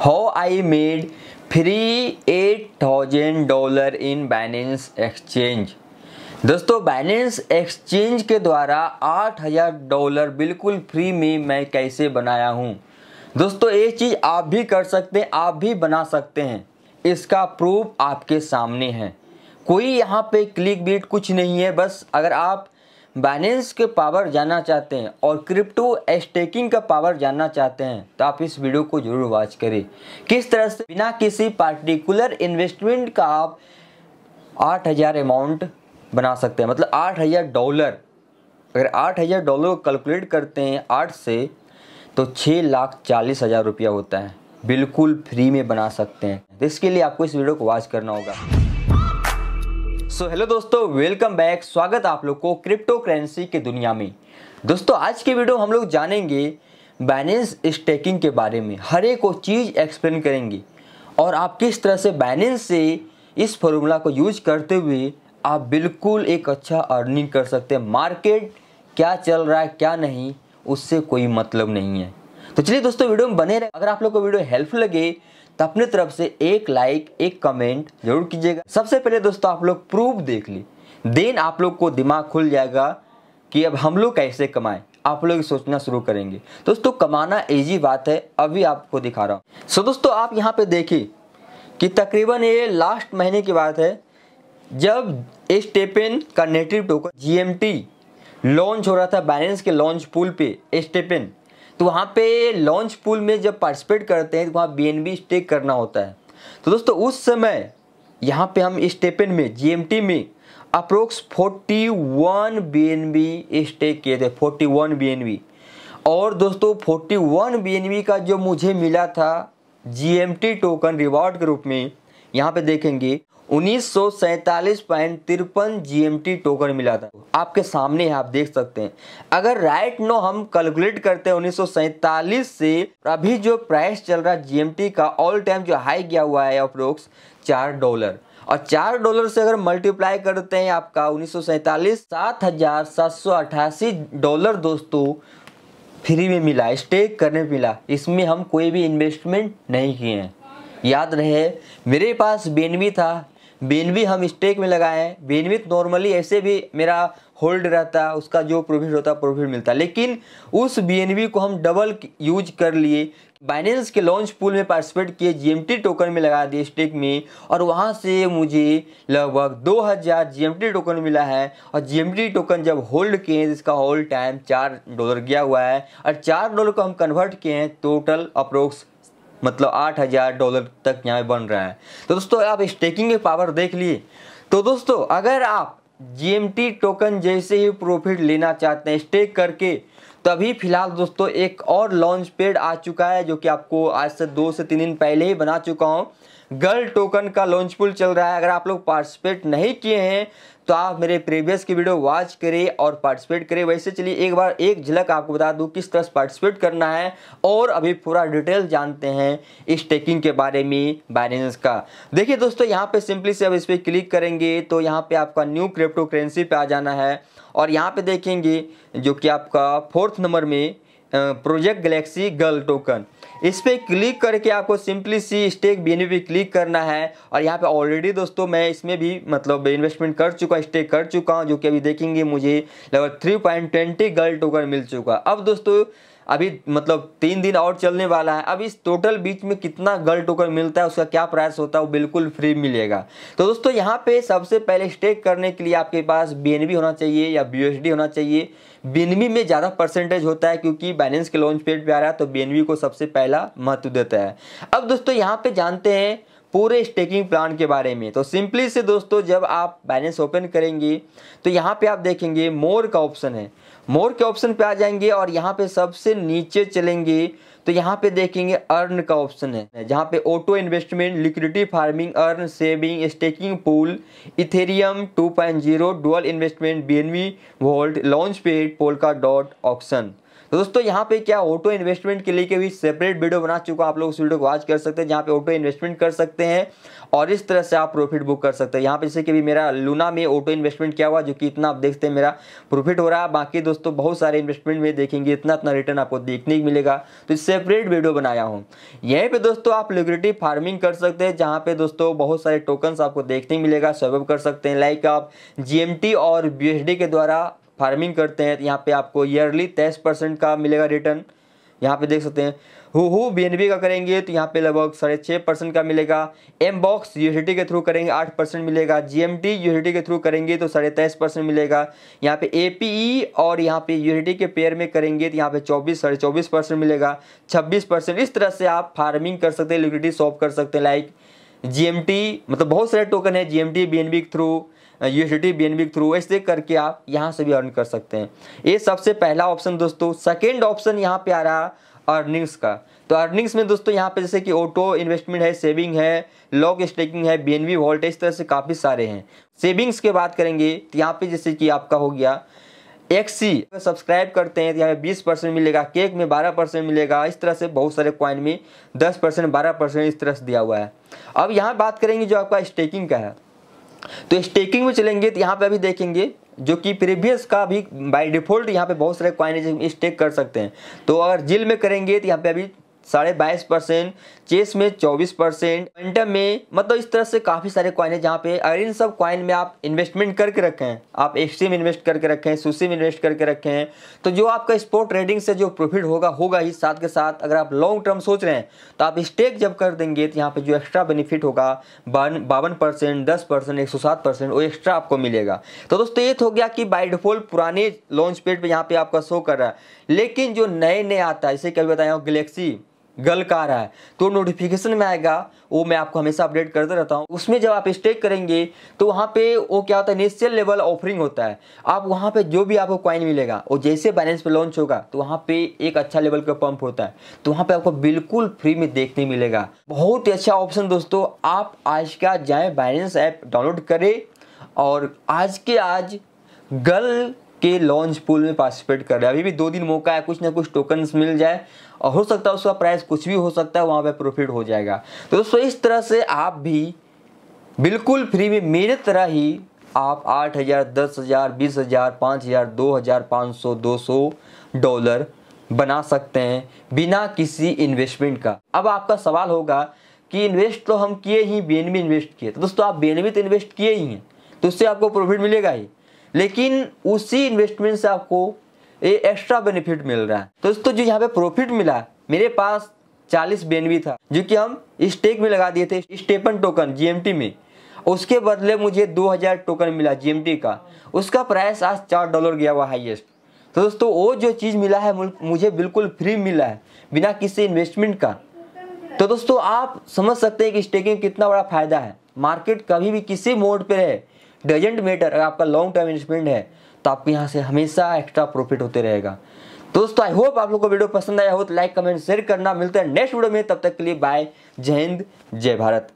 how I made free eight thousand dollar in balance exchange दोस्तों balance exchange के द्वारा आठ हज़ार डॉलर बिल्कुल फ्री में मैं कैसे बनाया हूँ दोस्तों ये चीज़ आप भी कर सकते हैं आप भी बना सकते हैं इसका प्रूफ आपके सामने है कोई यहाँ पे क्लिक बीट कुछ नहीं है बस अगर आप बाइनेंस के पावर जानना चाहते हैं और क्रिप्टो स्टेकिंग का पावर जानना चाहते हैं तो आप इस वीडियो को जरूर वॉच करें किस तरह से बिना किसी पार्टिकुलर इन्वेस्टमेंट का आप आठ हज़ार अमाउंट बना सकते हैं मतलब आठ हज़ार डॉलर अगर आठ हज़ार डॉलर को कैलकुलेट करते हैं आठ से तो छः लाख चालीस हज़ार रुपया होता है बिल्कुल फ्री में बना सकते हैं तो इसके लिए आपको इस वीडियो को वॉच करना होगा सो हेलो दोस्तों वेलकम बैक स्वागत आप लोग को क्रिप्टो करेंसी की दुनिया में दोस्तों आज की वीडियो हम लोग जानेंगे बैलेंस स्टेकिंग के बारे में हर एक वो चीज़ एक्सप्लेन करेंगे और आप किस तरह से बैलेंस से इस फॉर्मूला को यूज करते हुए आप बिल्कुल एक अच्छा अर्निंग कर सकते हैं मार्केट क्या चल रहा है क्या नहीं उससे कोई मतलब नहीं है तो चलिए दोस्तों वीडियो में बने रहे अगर आप लोग को वीडियो हेल्पफुल लगे तो अपने तरफ से एक लाइक एक कमेंट जरूर कीजिएगा सबसे पहले दोस्तों आप लोग प्रूफ देख ली देन आप लोग को दिमाग खुल जाएगा कि अब हम लोग कैसे कमाएं आप लोग सोचना शुरू करेंगे दोस्तों कमाना इजी बात है अभी आपको दिखा रहा हूँ सो दोस्तों आप यहाँ पे देखिए कि तकरीबन ये लास्ट महीने की बात है जब स्टेपन का नेटिव टोकन जीएमटी लॉन्च हो रहा था बैलेंस के लॉन्च पुल पे स्टेपन तो वहाँ पे लॉन्च पूल में जब पार्टिसिपेट करते हैं तो वहाँ बी स्टेक करना होता है तो दोस्तों उस समय यहाँ पे हम स्टेपन में टी में अप्रोक्स 41 बी स्टेक किए थे 41 बी और दोस्तों 41 बीएनबी का जो मुझे मिला था टी टोकन रिवॉर्ड के रूप में यहाँ पे देखेंगे उन्नीस सौ तिरपन टोकन मिला था आपके सामने है आप देख सकते हैं अगर राइट नो हम कैलकुलेट करते हैं उन्नीस से अभी जो प्राइस चल रहा है जीएमटी का ऑल टाइम जो हाई गया हुआ है अप्रोक्स चार डॉलर और चार डॉलर से अगर मल्टीप्लाई करते हैं आपका उन्नीस सौ सात हजार सात सौ अट्ठासी डॉलर दोस्तों फ्री में मिला स्टेक करने मिला इसमें हम कोई भी इन्वेस्टमेंट नहीं किए हैं याद रहे मेरे पास बेनवी था बीनवी हम स्टेक में लगाए हैं बीनवी तो नॉर्मली ऐसे भी मेरा होल्ड रहता है उसका जो प्रॉफिट होता है प्रॉफिट मिलता लेकिन उस बी को हम डबल यूज कर लिए बाइनेंस के लॉन्च पूल में पार्टिसिपेट किए जीएमटी टोकन में लगा दिए स्टेक में और वहाँ से मुझे लगभग 2000 जीएमटी टोकन मिला है और जीएमटी टोकन जब होल्ड किए हैं इसका होल्ड टाइम चार डॉलर गया हुआ है और चार डॉलर को हम कन्वर्ट किए हैं टोटल अप्रोक्स मतलब आठ हज़ार डॉलर तक यहाँ पे बन रहा है तो दोस्तों आप स्टेकिंग के पावर देख लिए तो दोस्तों अगर आप जी टोकन जैसे ही प्रॉफिट लेना चाहते हैं स्टेक करके तो अभी फिलहाल दोस्तों एक और लॉन्च पेड आ चुका है जो कि आपको आज से दो से तीन दिन पहले ही बना चुका हूँ गर्ल टोकन का लॉन्च पुल चल रहा है अगर आप लोग पार्टिसिपेट नहीं किए हैं तो आप मेरे प्रीवियस की वीडियो वॉच करें और पार्टिसिपेट करें वैसे चलिए एक बार एक झलक आपको बता दूँ किस तरह से पार्टिसिपेट करना है और अभी पूरा डिटेल जानते हैं इस टेकिंग के बारे में बाइनेंस का देखिए दोस्तों यहाँ पे सिंपली से अब इस पर क्लिक करेंगे तो यहाँ पे आपका न्यू क्रिप्टो करेंसी पर आ जाना है और यहाँ पे देखेंगे जो कि आपका फोर्थ नंबर में प्रोजेक्ट गैलेक्सी गर्ल टोकन इस पर क्लिक करके आपको सिंपली सी स्टेक बी पे क्लिक करना है और यहाँ पे ऑलरेडी दोस्तों मैं इसमें भी मतलब इन्वेस्टमेंट कर चुका स्टेक कर चुका हूँ जो कि अभी देखेंगे मुझे लगभग three point twenty girl token मिल चुका अब दोस्तों अभी मतलब तीन दिन और चलने वाला है अब इस टोटल बीच में कितना गल टोकन मिलता है उसका क्या प्राइस होता है वो बिल्कुल फ्री मिलेगा तो दोस्तों यहाँ पे सबसे पहले स्टेक करने के लिए आपके पास बी होना चाहिए या बी होना चाहिए बी में ज़्यादा परसेंटेज होता है क्योंकि बैलेंस के लॉन्च पेड पर आ रहा है तो बी को सबसे पहला महत्व देता है अब दोस्तों यहाँ पर जानते हैं पूरे स्टेकिंग प्लान के बारे में तो सिंपली से दोस्तों जब आप बैलेंस ओपन करेंगे तो यहाँ पे आप देखेंगे मोर का ऑप्शन है मोर के ऑप्शन पे आ जाएंगे और यहाँ पे सबसे नीचे चलेंगे तो यहाँ पे देखेंगे अर्न का ऑप्शन है जहाँ पे auto investment liquidity farming earn saving staking pool Ethereum 2.0 point investment B V vault launch pad Polkadot option तो दोस्तों यहाँ पे क्या ऑटो इन्वेस्टमेंट के लिए के भी सेपरेट वीडियो बना चुका आप लोग उस वीडियो को वॉच कर सकते हैं जहाँ पे ऑटो इन्वेस्टमेंट कर सकते हैं और इस तरह से आप प्रॉफिट बुक कर सकते हैं यहाँ पे जैसे कि भी मेरा लूना में ऑटो इन्वेस्टमेंट क्या हुआ जो कि इतना आप देखते हैं मेरा प्रॉफिट हो रहा है बाकी दोस्तों बहुत सारे इन्वेस्टमेंट में देखेंगे इतना इतना रिटर्न आपको देखने को मिलेगा तो सेपरेट वीडियो बनाया हूँ यहीं पर दोस्तों आप लिक्रेटिव फार्मिंग कर सकते हैं जहाँ पे दोस्तों बहुत सारे टोकन्स आपको देखने को मिलेगा स्वैप कर सकते हैं लाइक आप जी और बी के द्वारा फार्मिंग करते हैं तो यहाँ पे आपको ईयरली तेईस परसेंट का मिलेगा रिटर्न यहाँ पे देख सकते हैं हु हु बी का करेंगे तो यहाँ पे लगभग साढ़े छः परसेंट का मिलेगा एम बॉक्स यूनिटी के थ्रू करेंगे आठ परसेंट मिलेगा जी एम टी यूनिटी के थ्रू करेंगे तो साढ़े तेईस परसेंट मिलेगा यहाँ पे ए पी ई और यहाँ पे यूनिटी के पेयर में करेंगे तो यहाँ पे चौबीस साढ़े चौबीस परसेंट मिलेगा छब्बीस परसेंट इस तरह से आप फार्मिंग कर सकते हैं लिक्विडिटी सॉल्व कर सकते हैं लाइक जी एम टी मतलब बहुत सारे टोकन है G M T B N B के थ्रू यू एस के थ्रू ऐसे करके आप यहाँ से भी अर्न कर सकते हैं ये सबसे पहला ऑप्शन दोस्तों सेकेंड ऑप्शन यहाँ पे आ रहा अर्निंग्स का तो अर्निंग्स में दोस्तों यहाँ पे जैसे कि ऑटो इन्वेस्टमेंट है सेविंग है लॉक स्टेकिंग है बीएनबी वोल्टेज इस तरह से काफ़ी सारे हैं सेविंग्स की बात करेंगे तो यहाँ पे जैसे कि आपका हो गया एक्सी सब्सक्राइब करते हैं तो यहाँ पे बीस परसेंट मिलेगा केक में बारह परसेंट मिलेगा इस तरह से बहुत सारे क्वाइन में दस परसेंट बारह परसेंट इस तरह से दिया हुआ है अब यहाँ बात करेंगे जो आपका स्टेकिंग का है तो स्टेकिंग में चलेंगे तो यहाँ पे अभी देखेंगे जो कि प्रीवियस का भी बाय डिफॉल्ट यहाँ पे बहुत सारे क्वाइन स्टेक कर सकते हैं तो अगर जिल में करेंगे तो यहाँ पे अभी साढ़े बाईस परसेंट चेस में चौबीस परसेंट क्वेंटम में मतलब इस तरह से काफ़ी सारे कॉइन है जहाँ पे अगर इन सब कॉइन में आप इन्वेस्टमेंट करके रखें आप एक्सट्रीम में इन्वेस्ट करके रखें सुसी में इन्वेस्ट करके रखें तो जो आपका स्पोर्ट ट्रेडिंग से जो प्रॉफिट होगा होगा ही साथ के साथ अगर आप लॉन्ग टर्म सोच रहे हैं तो आप स्टेक जब कर देंगे तो यहाँ पर जो एक्स्ट्रा बेनिफिट होगा बावन परसेंट दस परसेंट एक सौ सात परसेंट वो एक्स्ट्रा आपको मिलेगा तो दोस्तों ये तो हो गया कि बाई डिफॉल्ट पुराने लॉन्च पेड पर यहाँ पर आपका शो कर रहा है लेकिन जो नए नए आता है जैसे कभी बताया गलेक्सी गल का रहा है तो नोटिफिकेशन में आएगा वो मैं आपको हमेशा अपडेट करता रहता हूँ उसमें जब आप स्टेक करेंगे तो वहाँ पे वो क्या होता है इनिशियल लेवल ऑफरिंग होता है आप वहाँ पे जो भी आपको कॉइन मिलेगा वो जैसे बैलेंस पे लॉन्च होगा तो वहाँ पे एक अच्छा लेवल का पंप होता है तो वहाँ पर आपको बिल्कुल फ्री में देखने मिलेगा बहुत ही अच्छा ऑप्शन दोस्तों आप आज का जाए बैलेंस ऐप डाउनलोड करें और आज के आज गल के लॉन्च पूल में पार्टिसिपेट कर रहे हैं अभी भी दो दिन मौका है कुछ ना कुछ टोकन्स मिल जाए और हो सकता है उसका प्राइस कुछ भी हो सकता है वहाँ पर प्रॉफिट हो जाएगा तो दोस्तों इस तरह से आप भी बिल्कुल फ्री में मेरे तरह ही आप आठ हज़ार दस हज़ार बीस हज़ार पाँच हज़ार दो हज़ार पाँच सौ दो सौ डॉलर बना सकते हैं बिना किसी इन्वेस्टमेंट का अब आपका सवाल होगा कि इन्वेस्ट तो हम किए ही बी इन्वेस्ट किए तो दोस्तों आप बी एन तो इन्वेस्ट किए ही हैं तो उससे आपको प्रॉफिट मिलेगा ही लेकिन उसी इन्वेस्टमेंट से आपको ये एक्स्ट्रा बेनिफिट मिल रहा है तो दोस्तों जो यहाँ पे प्रॉफिट मिला मेरे पास चालीस बेनवी था जो कि हम स्टेक में लगा दिए थे स्टेपन टोकन जीएमटी में उसके बदले मुझे 2000 टोकन मिला जीएमटी का उसका प्राइस आज चार डॉलर गया हुआ हाईएस्ट तो दोस्तों वो जो चीज़ मिला है मुझे बिल्कुल फ्री मिला है बिना किसी इन्वेस्टमेंट का तो दोस्तों आप समझ सकते हैं कि स्टेकिंग कितना बड़ा फायदा है मार्केट कभी भी किसी मोड पर है डजेंट मैटर अगर आपका लॉन्ग टर्म इन्वेस्टमेंट है तो आपके यहाँ से हमेशा एक्स्ट्रा प्रॉफिट होते रहेगा दोस्तों आई होप आप लोग को वीडियो पसंद आया हो तो लाइक कमेंट शेयर करना मिलता है नेक्स्ट वीडियो में तब तक के लिए बाय जय हिंद जय भारत